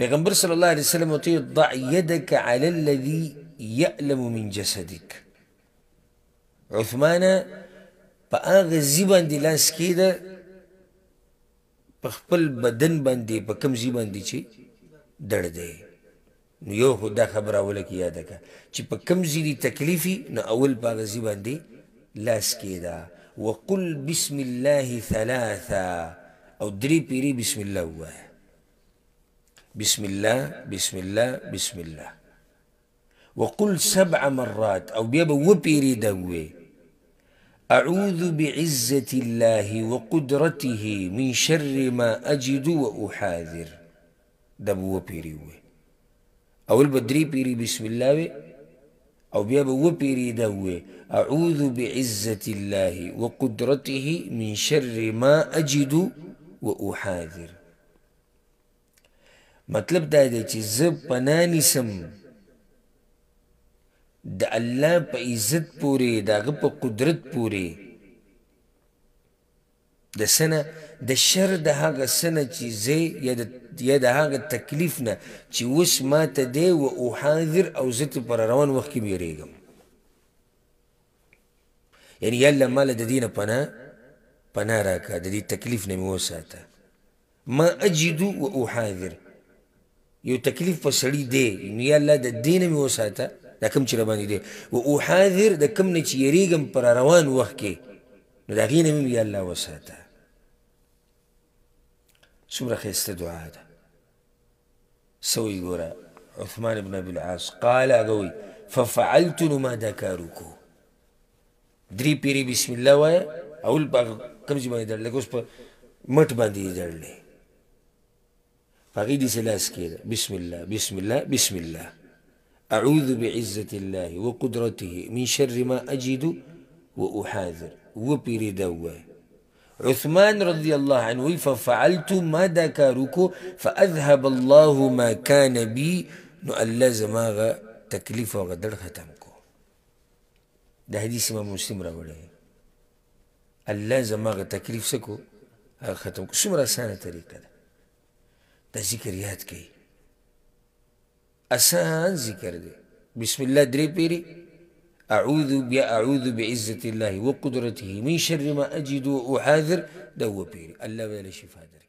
پیغمبر صلی الله علیه وسلم ته ضع يدك على الذي يألم من جسدك عثمان په هغه ځی باندې لاس کېده په خپل بدن باندې په کوم ځی باندې چې دړ دی نو یو خو دا خبره اوله کې یاده کړه چې په کوم ځي دي تکلیف نو اول په هغه ځي باندې لاس کېده وقل بسم الله ثلاثه او درې پیری بسم الله ووایه بسم الله بسم الله بسم الله وقل سبع مرات أو بيبا وبيري دوي أعوذ بعزة الله وقدرته من شر ما أجد وأحاذر دبو وبيري أو البدري بيري بسم الله وي أو بيبا وبيري دوي أعوذ بعزة الله وقدرته من شر ما أجد وأحاذر مطلب دا دی چې زه پناه نیسم د الله په عزت پورې د هغه په قدرت پورې د سنه د شر د هغه سنه چې زه یا د هغه تکلیف نه چې اوس ماته دی و احاذر او زه ترې پر روان وخت کې ویرېږم یعنی یاله ما له د دې نه پناه پناه راکړه د دې تکلیف نه مې وساته ما اجد و احاذر یو تکلیف په سړی دی نو یا الله د دینه مې وساته دا کوم چې رباندې دی و احاذر د کوم نه چې یریږم پر روان وخت کې نو د هغې نه مې یا الله وساته څومره ښایسته دعا ده څه وایي ګوره عثمان بن ابي العاص قال هغه وایي ففعلت نو ما دا کار وکړو درې پیرې بسم الله وایه اول په کوم چې باندې درلې لکه اوس په مټ باندې یې درلې فغيدي سلاس كده بسم الله بسم الله بسم الله أعوذ بعزة الله وقدرته من شر ما أجد وأحاذر وبري عثمان رضي الله عنه ففعلت ما ذكرك فأذهب الله ما كان بي نؤلز زماغ تكليف وغدر ختمكو ده حديث ما مسلم راوله ألا زماغ تكليف سكو ختمكو سمرا سانه طريقه دا ذکر یاد کئی اسان ذکر دے بسم الله دري بيري أعوذ بأعوذ بعزة الله وقدرته من شر ما أجد وأحاذر دو بيري الله ولا شفادر